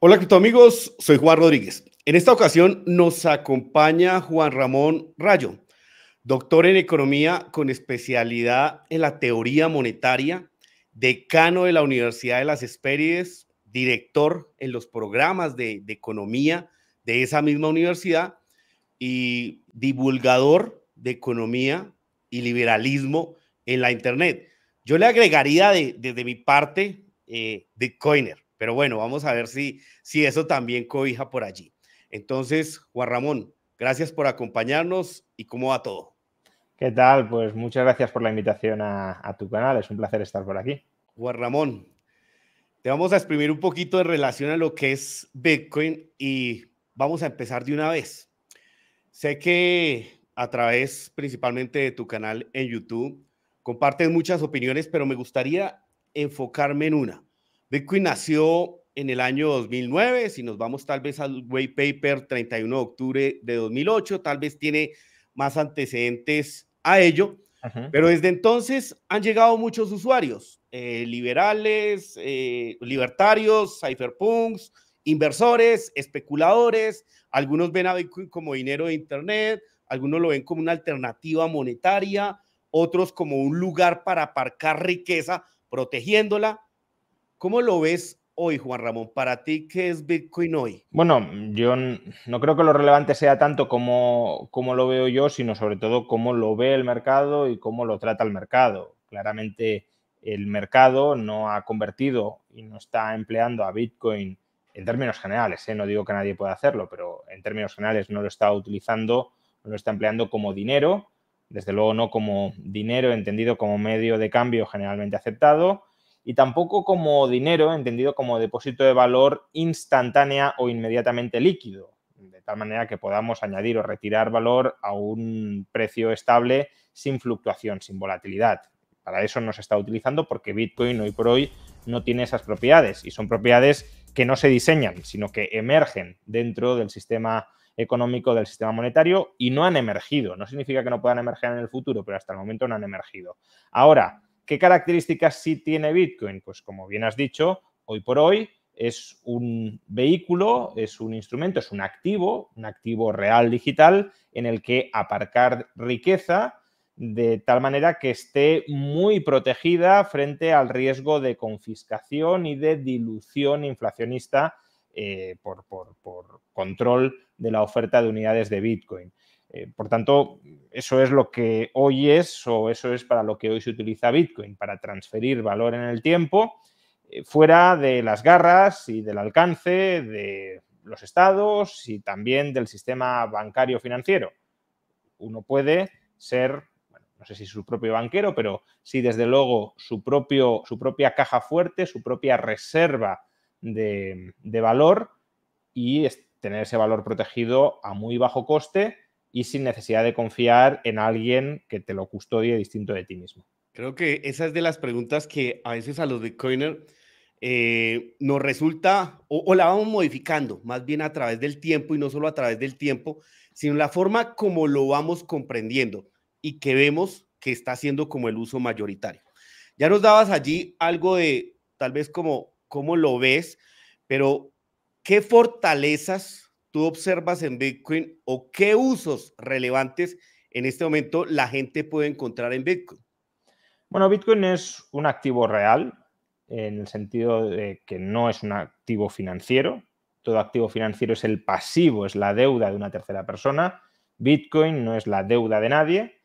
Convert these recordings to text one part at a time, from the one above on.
Hola, tal amigos, soy Juan Rodríguez. En esta ocasión nos acompaña Juan Ramón Rayo, doctor en economía con especialidad en la teoría monetaria, decano de la Universidad de las Hespérides, director en los programas de, economía de esa misma universidad y divulgador de economía y liberalismo en la Internet. Yo le agregaría de, desde mi parte, de eh, Bitcoiner pero bueno, vamos a ver si, si eso también cobija por allí. Entonces, Juan Ramón, gracias por acompañarnos y cómo va todo. ¿Qué tal? Pues muchas gracias por la invitación a, tu canal. Es un placer estar por aquí. Juan Ramón, te vamos a exprimir un poquito en relación a lo que es Bitcoin y vamos a empezar de una vez. Sé que a través principalmente de tu canal en YouTube compartes muchas opiniones, pero me gustaría enfocarme en una. Bitcoin nació en el año 2009, si nos vamos tal vez al white paper 31 de octubre de 2008, tal vez tiene más antecedentes a ello, pero desde entonces han llegado muchos usuarios, eh, liberales, eh, libertarios, cypherpunks, inversores, especuladores, algunos ven a Bitcoin como dinero de Internet, algunos lo ven como una alternativa monetaria, otros como un lugar para aparcar riqueza protegiéndola. ¿Cómo lo ves hoy, Juan Ramón? ¿Para ti qué es Bitcoin hoy? Bueno, yo no creo que lo relevante sea tanto como, como lo veo yo, sino sobre todo cómo lo ve el mercado y cómo lo trata el mercado. Claramente el mercado no ha convertido y no está empleando a Bitcoin en términos generales, ¿eh? no digo que nadie pueda hacerlo, pero en términos generales no lo está utilizando, no lo está empleando como dinero, desde luego no como dinero entendido como medio de cambio generalmente aceptado, y tampoco como dinero, entendido como depósito de valor instantánea o inmediatamente líquido, de tal manera que podamos añadir o retirar valor a un precio estable sin fluctuación, sin volatilidad. Para eso no se está utilizando porque Bitcoin hoy por hoy no tiene esas propiedades y son propiedades que no se diseñan, sino que emergen dentro del sistema económico del sistema monetario y no han emergido. No significa que no puedan emerger en el futuro, pero hasta el momento no han emergido. Ahora, ¿Qué características sí tiene Bitcoin? Pues como bien has dicho, hoy por hoy es un vehículo, es un instrumento, es un activo, un activo real digital en el que aparcar riqueza de tal manera que esté muy protegida frente al riesgo de confiscación y de dilución inflacionista eh, por, control de la oferta de unidades de Bitcoin. Eh, por tanto, eso es lo que hoy es o eso es para lo que hoy se utiliza Bitcoin, para transferir valor en el tiempo, eh, fuera de las garras y del alcance de los estados y también del sistema bancario financiero. Uno puede ser, no sé si su propio banquero, pero sí desde luego su, propia caja fuerte, su propia reserva de valor y tener ese valor protegido a muy bajo coste y sin necesidad de confiar en alguien que te lo custodie distinto de ti mismo. Creo que esa es de las preguntas que a veces a los bitcoiners eh, nos resulta, o, la vamos modificando, más bien a través del tiempo y no solo a través del tiempo, sino la forma como lo vamos comprendiendo y que vemos que está siendo como el uso mayoritario. Ya nos dabas allí algo de tal vez como cómo lo ves, pero ¿qué fortalezas tú observas en Bitcoin o qué usos relevantes en este momento la gente puede encontrar en Bitcoin? Bueno, Bitcoin es un activo real en el sentido de que no es un activo financiero. Todo activo financiero es el pasivo, es la deuda de una tercera persona. Bitcoin no es la deuda de nadie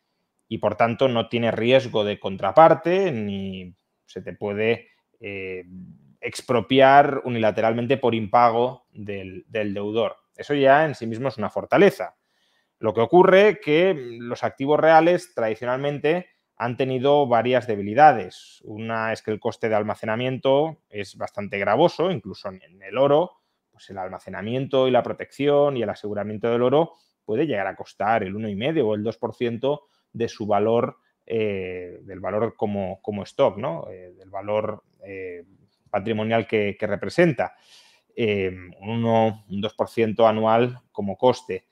y por tanto no tiene riesgo de contraparte ni se te puede eh, expropiar unilateralmente por impago del deudor. Eso ya en sí mismo es una fortaleza. Lo que ocurre que mm, los activos reales tradicionalmente han tenido varias debilidades. Una es que el coste de almacenamiento es bastante gravoso, incluso en el oro, pues el almacenamiento y la protección y el aseguramiento del oro puede llegar a costar el 1,5 o el 2% de su valor, eh, del valor como, como stock, ¿no? Eh, del valor eh, patrimonial que representa. Em, un 2% anual como coste.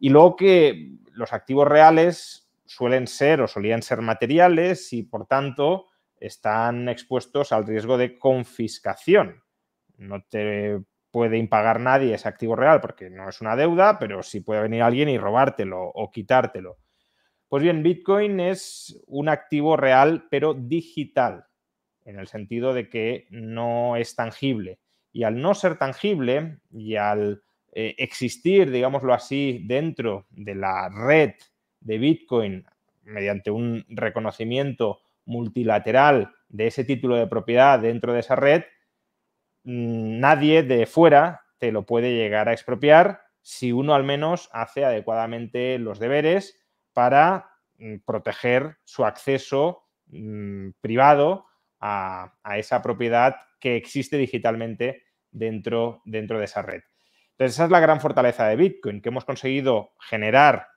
Y luego que los activos reales suelen ser o solían ser materiales y por tanto están expuestos al riesgo de confiscación. No te puede impagar nadie ese activo real porque no es una deuda, pero sí puede venir alguien y robártelo o quitártelo. Pues bien, Bitcoin es un activo real pero digital, en el sentido de que no es tangible. Y al no ser tangible y al eh, existir, digámoslo así, dentro de la red de Bitcoin mediante un reconocimiento multilateral de ese título de propiedad dentro de esa red, mm, nadie de fuera te lo puede llegar a expropiar si uno al menos hace adecuadamente los deberes para mm, proteger su acceso mm, privado a, a esa propiedad que existe digitalmente dentro, dentro de esa red. Entonces, esa es la gran fortaleza de Bitcoin, que hemos conseguido generar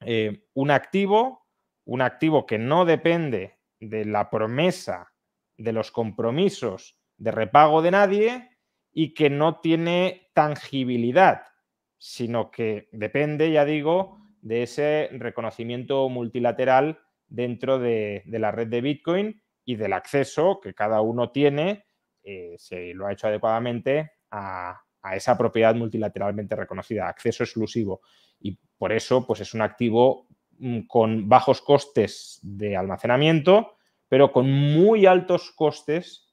eh, un activo, un activo que no depende de la promesa, de los compromisos de repago de nadie y que no tiene tangibilidad, sino que depende, ya digo, de ese reconocimiento multilateral dentro de, de la red de Bitcoin y del acceso que cada uno tiene eh, se lo ha hecho adecuadamente a, esa propiedad multilateralmente reconocida, acceso exclusivo. Y por eso, pues es un activo mm, con bajos costes de almacenamiento, pero con muy altos costes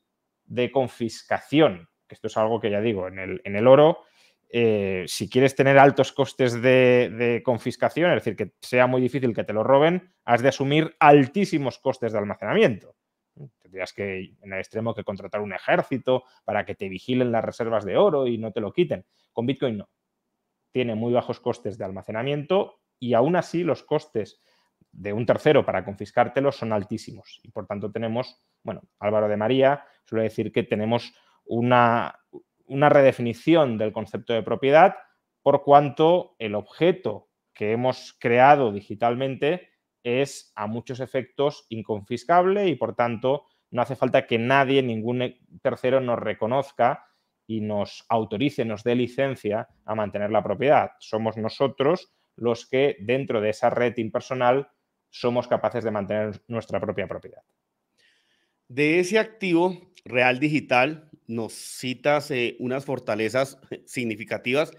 de confiscación. Esto es algo que ya digo, en el, oro, eh, si quieres tener altos costes de, confiscación, es decir, que sea muy difícil que te lo roben, has de asumir altísimos costes de almacenamiento tendrías que, en el extremo, que contratar un ejército para que te vigilen las reservas de oro y no te lo quiten. Con Bitcoin no. Tiene muy bajos costes de almacenamiento y aún así los costes de un tercero para confiscártelo son altísimos. Y por tanto tenemos, bueno, Álvaro de María suele decir que tenemos una, una redefinición del concepto de propiedad por cuanto el objeto que hemos creado digitalmente es a muchos efectos inconfiscable y por tanto no hace falta que nadie, ningún tercero nos reconozca y nos autorice, nos dé licencia a mantener la propiedad. Somos nosotros los que dentro de esa red impersonal somos capaces de mantener nuestra propia propiedad. De ese activo real digital nos citas eh, unas fortalezas significativas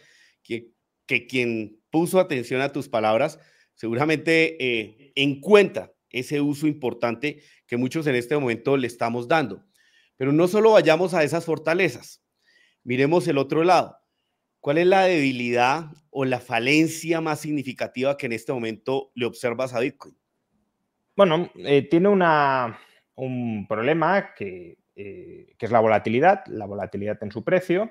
que, que, quien puso atención a tus palabras seguramente eh, en cuenta ese uso importante que muchos en este momento le estamos dando. Pero no solo vayamos a esas fortalezas, miremos el otro lado. ¿Cuál es la debilidad o la falencia más significativa que en este momento le observas a Bitcoin? Bueno, eh, tiene un problema eh, que, es la volatilidad, la volatilidad en su precio,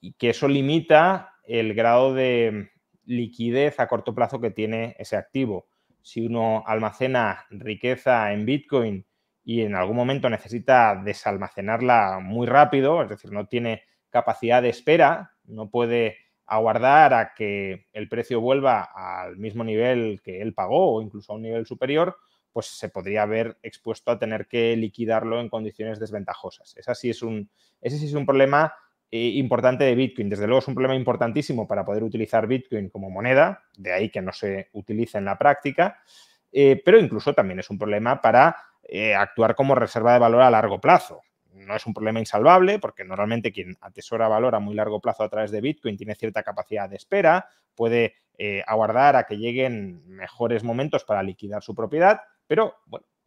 y que eso limita el grado de liquidez a corto plazo que tiene ese activo si uno almacena riqueza en Bitcoin y en algún momento necesita desalmacenarla muy rápido, es decir, no tiene capacidad de espera, no puede aguardar a que el precio vuelva al mismo nivel que él pagó o incluso a un nivel superior, pues se podría haber expuesto a tener que liquidarlo en condiciones desventajosas. Ese sí es un, ese sí es un problema eh, importante de Bitcoin. Desde luego es un problema importantísimo para poder utilizar Bitcoin como moneda, de ahí que no se utilice en la práctica, eh, pero incluso también es un problema para eh, actuar como reserva de valor a largo plazo. No es un problema insalvable porque normalmente quien atesora valor a muy largo plazo a través de Bitcoin tiene cierta capacidad de espera, puede aguardar a que lleguen mejores momentos para liquidar su propiedad, pero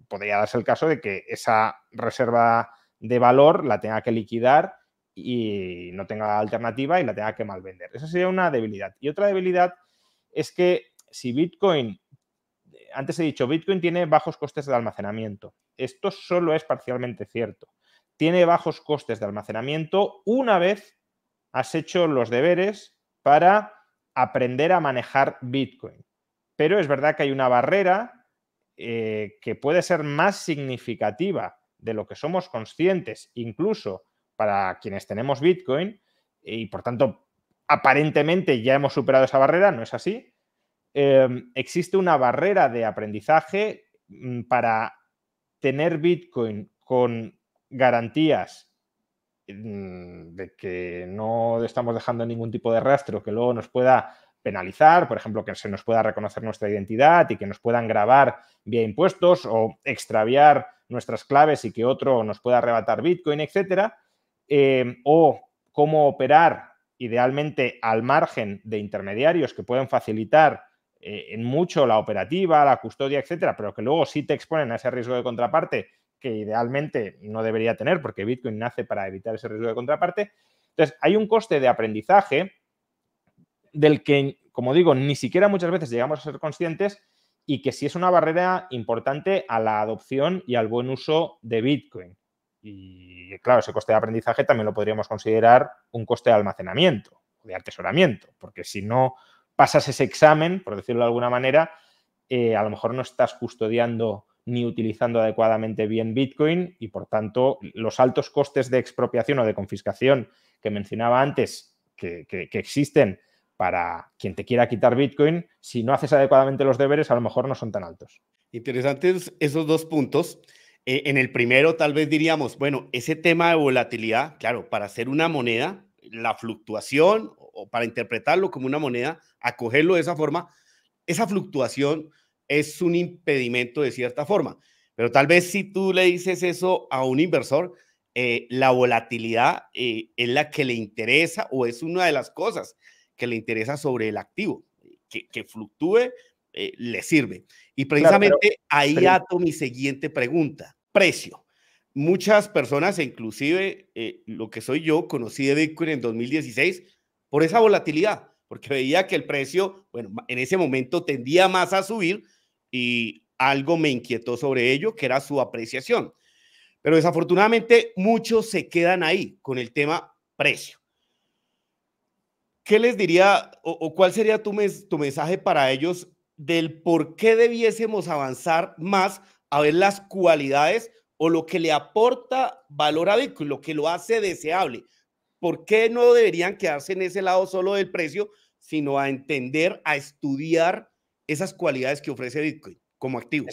podría darse el caso de que esa reserva de valor la tenga que liquidar y no tenga alternativa y la tenga que malvender. Esa sería una debilidad. Y otra debilidad es que si Bitcoin, antes he dicho, Bitcoin tiene bajos costes de almacenamiento. Esto solo es parcialmente cierto. Tiene bajos costes de almacenamiento una vez has hecho los deberes para aprender a manejar Bitcoin. Pero es verdad que hay una barrera eh, que puede ser más significativa de lo que somos conscientes, incluso para quienes tenemos Bitcoin eh, y por tanto aparentemente ya hemos superado esa barrera, no es así. Em, existe una barrera de aprendizaje mm, para tener Bitcoin con garantías mm, de que no estamos dejando ningún tipo de rastro que luego nos pueda penalizar, por ejemplo, que se nos pueda reconocer nuestra identidad y que nos puedan grabar vía impuestos o extraviar nuestras claves y que otro nos pueda arrebatar Bitcoin, etcétera, Em, o cómo operar idealmente al margen de intermediarios que pueden facilitar eh, en mucho la operativa, la custodia, etcétera, pero que luego sí te exponen a ese riesgo de contraparte que idealmente no debería tener porque Bitcoin nace para evitar ese riesgo de contraparte. Entonces, hay un coste de aprendizaje del que, como digo, ni siquiera muchas veces llegamos a ser conscientes y que sí es una barrera importante a la adopción y al buen uso de Bitcoin. Y claro, ese coste de aprendizaje también lo podríamos considerar un coste de almacenamiento, de atesoramiento, porque si no pasas ese examen, por decirlo de alguna manera, eh, a lo mejor no estás custodiando ni utilizando adecuadamente bien Bitcoin y por tanto los altos costes de expropiación o de confiscación que mencionaba antes que existen para quien te quiera quitar Bitcoin, si no haces adecuadamente los deberes, a lo mejor no son tan altos. Interesantes esos dos puntos. Eh, en el primero tal vez diríamos, bueno, ese tema de volatilidad, claro, para hacer una moneda, la fluctuación o para interpretarlo como una moneda, acogerlo de esa forma, esa fluctuación es un impedimento de cierta forma. Pero tal vez si tú le dices eso a un inversor, eh, la volatilidad eh, es la que le interesa o es una de las cosas que le interesa sobre el activo, que, fluctúe, le sirve. Y precisamente ahí ato mi siguiente pregunta precio. Muchas personas, e inclusive eh, lo que soy yo, conocí de Bitcoin en 2016 por esa volatilidad, porque veía que el precio, bueno, en ese momento tendía más a subir y algo me inquietó sobre ello, que era su apreciación. Pero desafortunadamente muchos se quedan ahí con el tema precio. ¿Qué les diría o, cuál sería tu, tu mensaje para ellos del por qué debiésemos avanzar más a ver las cualidades o lo que le aporta valor a Bitcoin, lo que lo hace deseable. ¿Por qué no deberían quedarse en ese lado solo del precio, sino a entender, a estudiar esas cualidades que ofrece Bitcoin como activo?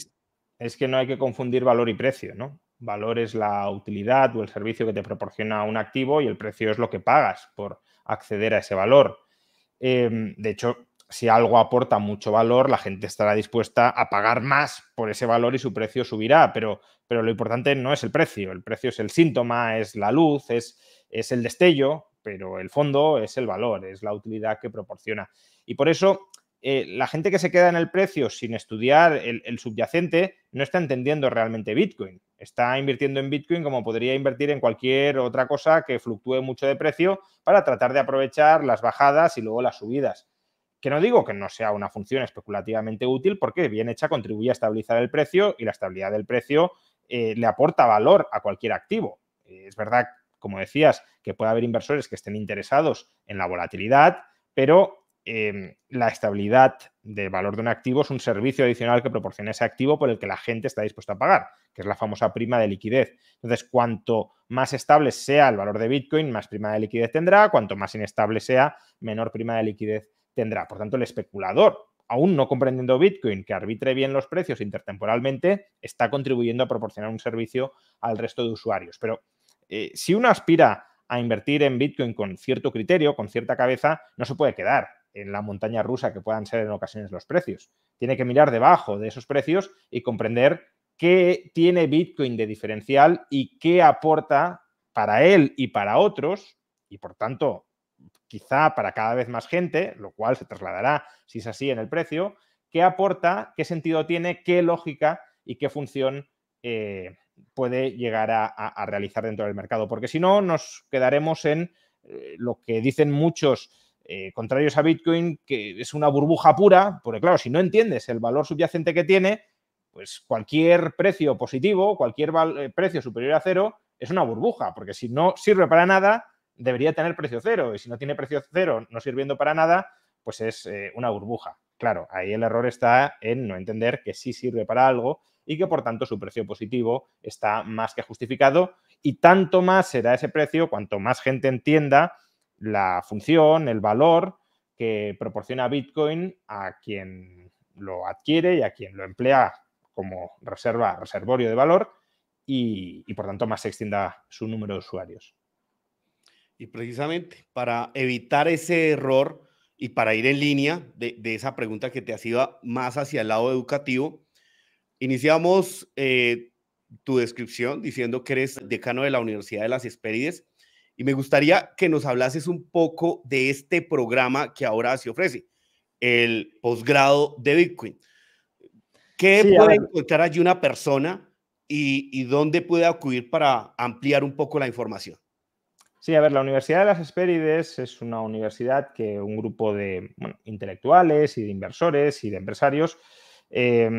Es, que no hay que confundir valor y precio, ¿no? Valor es la utilidad o el servicio que te proporciona un activo y el precio es lo que pagas por acceder a ese valor. Em, de hecho, si algo aporta mucho valor, la gente estará dispuesta a pagar más por ese valor y su precio subirá, pero, pero lo importante no es el precio, el precio es el síntoma, es la luz, es, el destello, pero el fondo es el valor, es la utilidad que proporciona. Y por eso eh, la gente que se queda en el precio sin estudiar el, subyacente no está entendiendo realmente Bitcoin. Está invirtiendo en Bitcoin como podría invertir en cualquier otra cosa que fluctúe mucho de precio para tratar de aprovechar las bajadas y luego las subidas. Que no digo que no sea una función especulativamente útil porque bien hecha contribuye a estabilizar el precio y la estabilidad del precio eh, le aporta valor a cualquier activo. es verdad, como decías, que puede haber inversores que estén interesados en la volatilidad, pero em, la estabilidad del valor de un activo es un servicio adicional que proporciona ese activo por el que la gente está dispuesta a pagar, que es la famosa prima de liquidez. Entonces, cuanto más estable sea el valor de Bitcoin, más prima de liquidez tendrá, cuanto más inestable sea, menor prima de liquidez tendrá. Por tanto, el especulador, aún no comprendiendo Bitcoin, que arbitre bien los precios intertemporalmente, está contribuyendo a proporcionar un servicio al resto de usuarios. Pero eh, si uno aspira a invertir en Bitcoin con cierto criterio, con cierta cabeza, no se puede quedar en la montaña rusa que puedan ser en ocasiones los precios. Tiene que mirar debajo de esos precios y comprender qué tiene Bitcoin de diferencial y qué aporta para él y para otros, y por tanto quizá para cada vez más gente, lo cual se trasladará, si es así, en el precio, qué aporta, qué sentido tiene, qué lógica y qué función eh, puede llegar a, realizar dentro del mercado. Porque si no, nos quedaremos en eh, lo que dicen muchos eh, contrarios a Bitcoin, que es una burbuja pura, porque claro, si no entiendes el valor subyacente que tiene, pues cualquier precio positivo, cualquier precio superior a cero, es una burbuja, porque si no sirve para nada, debería tener precio cero y si no tiene precio cero, no sirviendo para nada, pues es eh, una burbuja. Claro, ahí el error está en no entender que sí sirve para algo y que por tanto su precio positivo está más que justificado y tanto más será ese precio cuanto más gente entienda la función, el valor que proporciona Bitcoin a quien lo adquiere y a quien lo emplea como reserva, reservorio de valor y por tanto más se extienda su número de usuarios. Y precisamente para evitar ese error y para ir en línea de, esa pregunta que te hacía más hacia el lado educativo, iniciamos eh, tu descripción diciendo que eres decano de la Universidad de las Hespérides y me gustaría que nos hablases un poco de este programa que ahora se ofrece, el posgrado de Bitcoin. ¿Qué puede encontrar allí una persona y dónde puede acudir para ampliar un poco la información? Sí, a ver, la Universidad de las Hespérides es una universidad que un grupo de intelectuales y de inversores y de empresarios eh,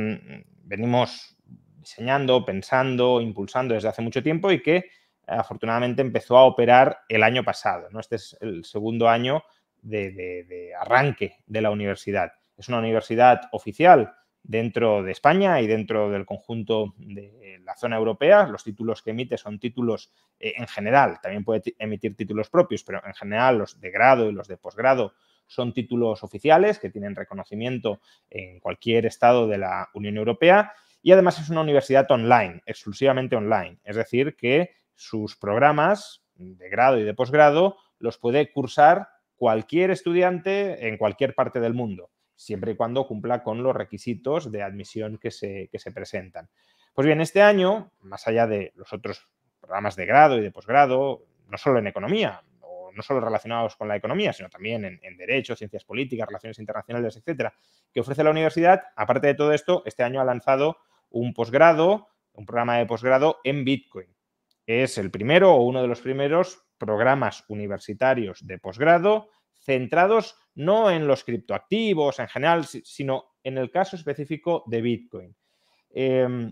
venimos diseñando, pensando, impulsando desde hace mucho tiempo y que afortunadamente empezó a operar el año pasado. ¿no? Este es el segundo año de arranque de la universidad. Es una universidad oficial dentro de España y dentro del conjunto de la zona europea. Los títulos que emite son títulos eh, en general, también puede emitir títulos propios, pero en general los de grado y los de posgrado son títulos oficiales que tienen reconocimiento en cualquier estado de la Unión Europea y además es una universidad online, exclusivamente online, es decir, que sus programas de grado y de posgrado los puede cursar cualquier estudiante en cualquier parte del mundo siempre y cuando cumpla con los requisitos de admisión que se, que se presentan. Pues bien, este año, más allá de los otros programas de grado y de posgrado, no solo en economía, o no solo relacionados con la economía, sino también en, en derecho, ciencias políticas, relaciones internacionales, etcétera, que ofrece la universidad, aparte de todo esto, este año ha lanzado un posgrado, un programa de posgrado en Bitcoin. Es el primero o uno de los primeros programas universitarios de posgrado centrados no en los criptoactivos en general, sino en el caso específico de Bitcoin. Em,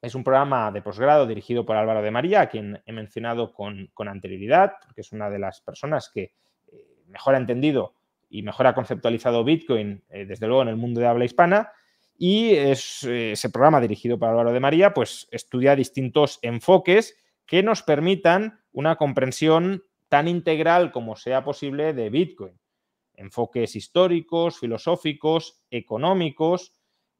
es un programa de posgrado dirigido por Álvaro de María, a quien he mencionado con, anterioridad, porque es una de las personas que eh, mejor ha entendido y mejor ha conceptualizado Bitcoin, eh, desde luego en el mundo de habla hispana. Y eh, ese programa dirigido por Álvaro de María, pues estudia distintos enfoques que nos permitan una comprensión tan integral como sea posible de Bitcoin enfoques históricos, filosóficos, económicos,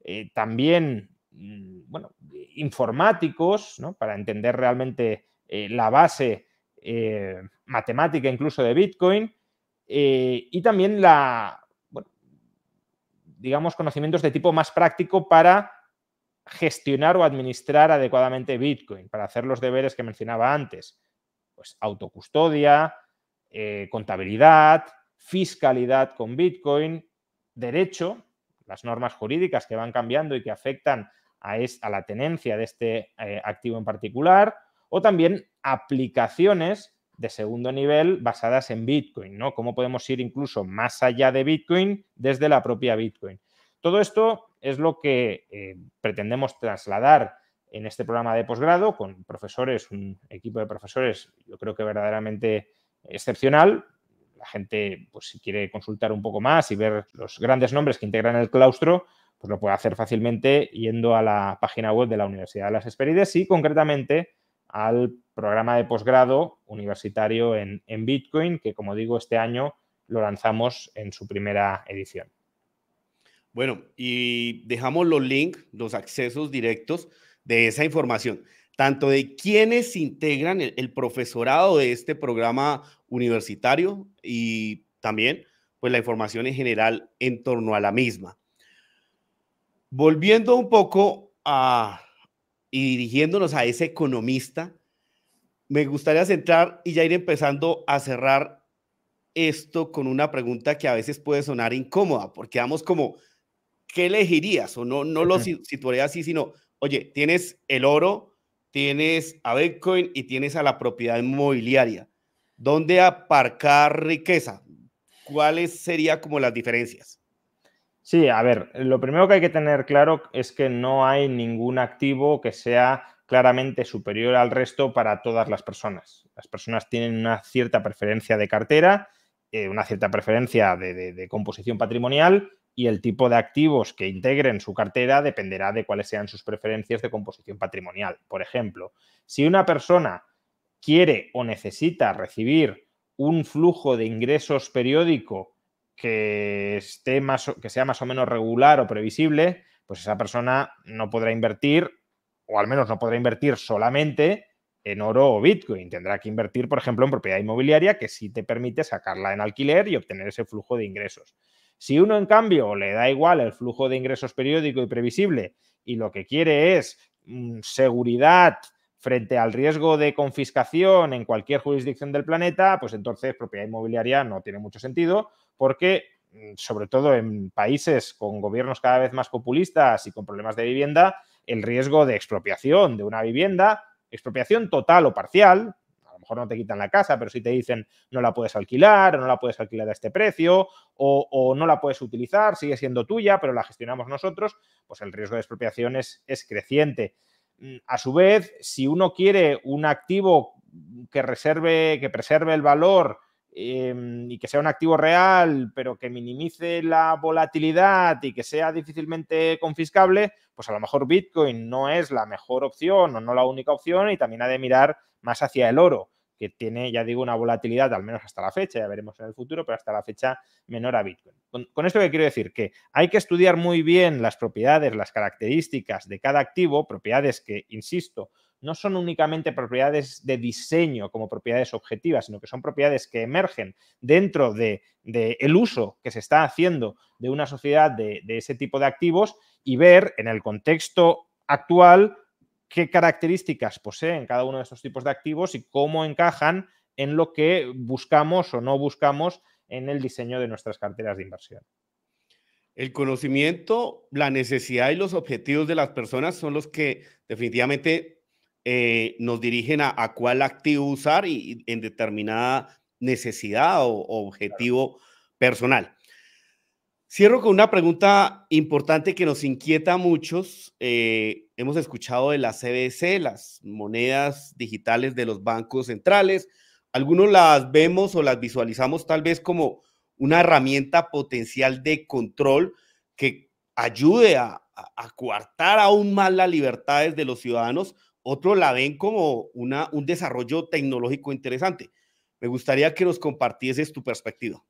eh, también mm, bueno, informáticos, ¿no? para entender realmente eh, la base eh, matemática incluso de Bitcoin, y también la, digamos, conocimientos de tipo más práctico para gestionar o administrar adecuadamente Bitcoin, para hacer los deberes que mencionaba antes, pues autocustodia, contabilidad, fiscalidad con Bitcoin, derecho, las normas jurídicas que van cambiando y que afectan a, a la tenencia de este eh, activo en particular, o también aplicaciones de segundo nivel basadas en Bitcoin, ¿no? Cómo podemos ir incluso más allá de Bitcoin desde la propia Bitcoin. Todo esto es lo que eh, pretendemos trasladar en este programa de posgrado con profesores, un equipo de profesores, yo creo que verdaderamente excepcional, la gente, pues si quiere consultar un poco más y ver los grandes nombres que integran el claustro, pues lo puede hacer fácilmente yendo a la página web de la Universidad de las Esperides y concretamente al programa de posgrado universitario en Bitcoin, que como digo, este año lo lanzamos en su primera edición. Bueno, y dejamos los links, los accesos directos de esa información tanto de quienes integran el, profesorado de este programa universitario y también pues la información en general en torno a la misma. Volviendo un poco a y dirigiéndonos a ese economista, me gustaría centrar y ya ir empezando a cerrar esto con una pregunta que a veces puede sonar incómoda, porque vamos como, ¿qué elegirías? O no, no lo situaría así, sino, oye, tienes el oro, tienes a Bitcoin y tienes a la propiedad inmobiliaria. ¿Dónde aparcar riqueza? ¿Cuáles serían como las diferencias? Sí, a ver, lo primero que hay que tener claro es que no hay ningún activo que sea claramente superior al resto para todas las personas. Las personas tienen una cierta preferencia de cartera, eh, una cierta preferencia de composición patrimonial y el tipo de activos que integren su cartera dependerá de cuáles sean sus preferencias de composición patrimonial. Por ejemplo, si una persona quiere o necesita recibir un flujo de ingresos periódico que, esté más, que sea más o menos regular o previsible, pues esa persona no podrá invertir, o al menos no podrá invertir solamente en oro o Bitcoin. Tendrá que invertir, por ejemplo, en propiedad inmobiliaria que sí te permite sacarla en alquiler y obtener ese flujo de ingresos. Si uno, en cambio, le da igual el flujo de ingresos periódico y previsible y lo que quiere es mm, seguridad frente al riesgo de confiscación en cualquier jurisdicción del planeta, pues entonces propiedad inmobiliaria no tiene mucho sentido porque mm, sobre todo en países con gobiernos cada vez más populistas y con problemas de vivienda, el riesgo de expropiación de una vivienda, expropiación total o parcial, mejor no te quitan la casa, pero si te dicen no la puedes alquilar, o no la puedes alquilar a este precio, o, no la puedes utilizar, sigue siendo tuya, pero la gestionamos nosotros, pues el riesgo de expropiación es, creciente. Mm, a su vez, si uno quiere un activo que reserve, que preserve el valor em, y que sea un activo real, pero que minimice la volatilidad y que sea difícilmente confiscable, pues a lo mejor Bitcoin no es la mejor opción o no la única opción y también ha de mirar más hacia el oro tiene, ya digo, una volatilidad, al menos hasta la fecha, ya veremos en el futuro, pero hasta la fecha menor a Bitcoin. Con, esto que quiero decir que hay que estudiar muy bien las propiedades, las características de cada activo, propiedades que, insisto, no son únicamente propiedades de diseño como propiedades objetivas, sino que son propiedades que emergen dentro del de, el uso que se está haciendo de una sociedad de ese tipo de activos y ver en el contexto actual qué características poseen cada uno de estos tipos de activos y cómo encajan en lo que buscamos o no buscamos en el diseño de nuestras carteras de inversión. El conocimiento, la necesidad y los objetivos de las personas son los que definitivamente eh, nos dirigen a, cuál activo usar y, en determinada necesidad o, objetivo personal. Cierro con una pregunta importante que nos inquieta a muchos. Eh, hemos escuchado de la CBC, las monedas digitales de los bancos centrales. Algunos las vemos o las visualizamos tal vez como una herramienta potencial de control que ayude a, coartar aún más las libertades de los ciudadanos. Otros la ven como una, un desarrollo tecnológico interesante. Me gustaría que nos compartieses tu perspectiva.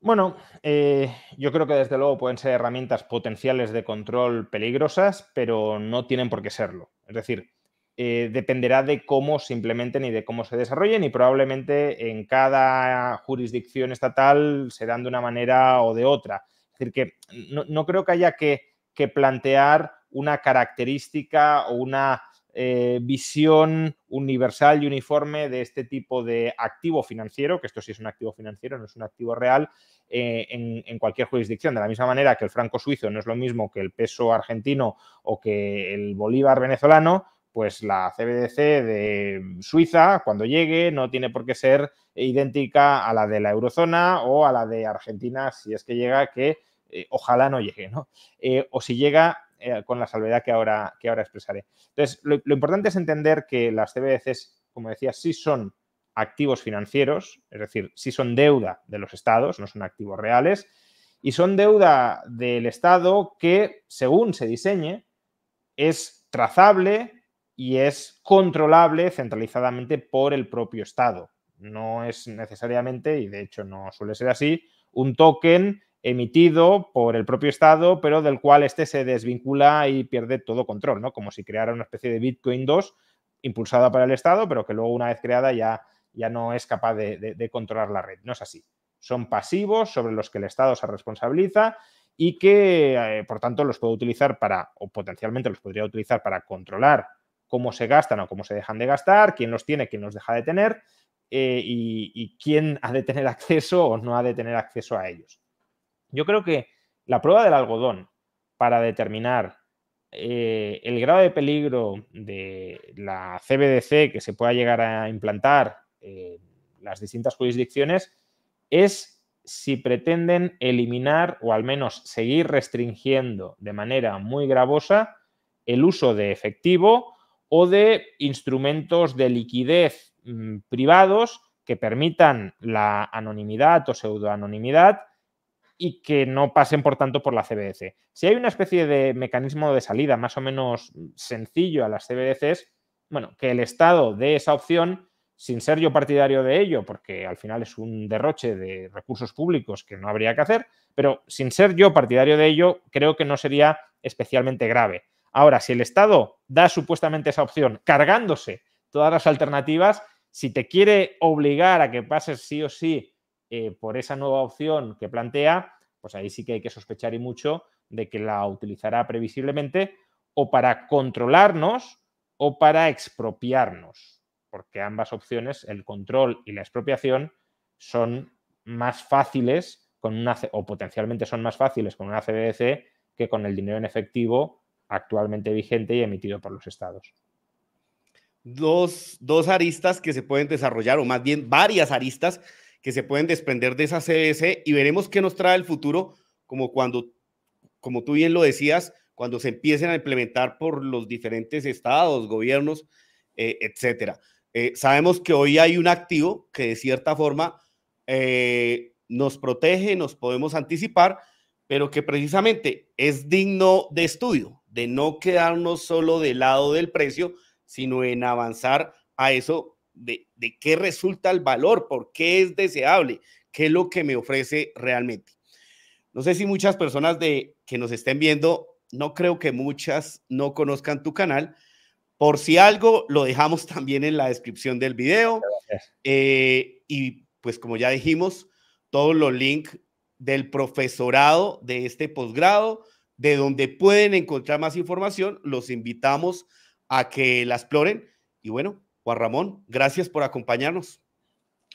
Bueno, eh, yo creo que desde luego pueden ser herramientas potenciales de control peligrosas, pero no tienen por qué serlo. Es decir, eh, dependerá de cómo se implementen y de cómo se desarrollen y probablemente en cada jurisdicción estatal se dan de una manera o de otra. Es decir, que no, creo que haya que plantear una característica o una eh, visión universal y uniforme de este tipo de activo financiero, que esto sí es un activo financiero, no es un activo real, eh, en, cualquier jurisdicción. De la misma manera que el franco suizo no es lo mismo que el peso argentino o que el bolívar venezolano, pues la CBDC de Suiza, cuando llegue, no tiene por qué ser idéntica a la de la eurozona o a la de Argentina, si es que llega, que eh, ojalá no llegue, ¿no? o si llega, eh, con la salvedad que ahora, que ahora expresaré. Entonces, lo, importante es entender que las CBDCs, como decía, sí son activos financieros, es decir, sí son deuda de los estados, no son activos reales, y son deuda del estado que, según se diseñe, es trazable y es controlable centralizadamente por el propio estado. No es necesariamente, y de hecho no suele ser así, un token emitido por el propio Estado, pero del cual este se desvincula y pierde todo control, ¿no? Como si creara una especie de Bitcoin 2 impulsada para el Estado, pero que luego una vez creada ya, ya no es capaz de, controlar la red. No es así. Son pasivos sobre los que el Estado se responsabiliza y que, eh, por tanto, los puede utilizar para, o potencialmente los podría utilizar para controlar cómo se gastan o cómo se dejan de gastar, quién los tiene, quién los deja de tener eh, y quién ha de tener acceso o no ha de tener acceso a ellos. Yo creo que la prueba del algodón para determinar eh, el grado de peligro de la CBDC que se pueda llegar a implantar en eh, las distintas jurisdicciones es si pretenden eliminar o al menos seguir restringiendo de manera muy gravosa el uso de efectivo o de instrumentos de liquidez mm, privados que permitan la anonimidad o pseudoanonimidad y que no pasen, por tanto, por la CBDC. Si hay una especie de mecanismo de salida más o menos sencillo a las CBDCs, bueno, que el Estado dé esa opción, sin ser yo partidario de ello, porque al final es un derroche de recursos públicos que no habría que hacer, pero sin ser yo partidario de ello, creo que no sería especialmente grave. Ahora, si el Estado da supuestamente esa opción cargándose todas las alternativas, si te quiere obligar a que pases sí o sí eh, por esa nueva opción que plantea, pues ahí sí que hay que sospechar y mucho de que la utilizará previsiblemente o para controlarnos o para expropiarnos, porque ambas opciones, el control y la expropiación, son más fáciles con una, o potencialmente son más fáciles con una CBDC que con el dinero en efectivo actualmente vigente y emitido por los estados. dos aristas que se pueden desarrollar, o más bien varias aristas que se pueden desprender de esa CBC y veremos qué nos trae el futuro, como cuando, como tú bien lo decías, cuando se empiecen a implementar por los diferentes estados, gobiernos, eh, etcétera. Eh, sabemos que hoy hay un activo que de cierta forma eh, nos protege, nos podemos anticipar, pero que precisamente es digno de estudio, de no quedarnos solo del lado del precio, sino en avanzar a eso de, qué resulta el valor, por qué es deseable, qué es lo que me ofrece realmente. No sé si muchas personas de, que nos estén viendo, no creo que muchas no conozcan tu canal. Por si algo, lo dejamos también en la descripción del video. Eh, y pues como ya dijimos, todos los links del profesorado de este posgrado, de donde pueden encontrar más información, los invitamos a que la exploren. Y bueno, Juan Ramón, gracias por acompañarnos.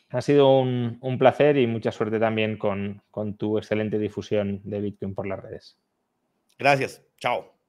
Ha sido un, placer y mucha suerte también con tu excelente difusión de Bitcoin por las redes. Gracias. Chao.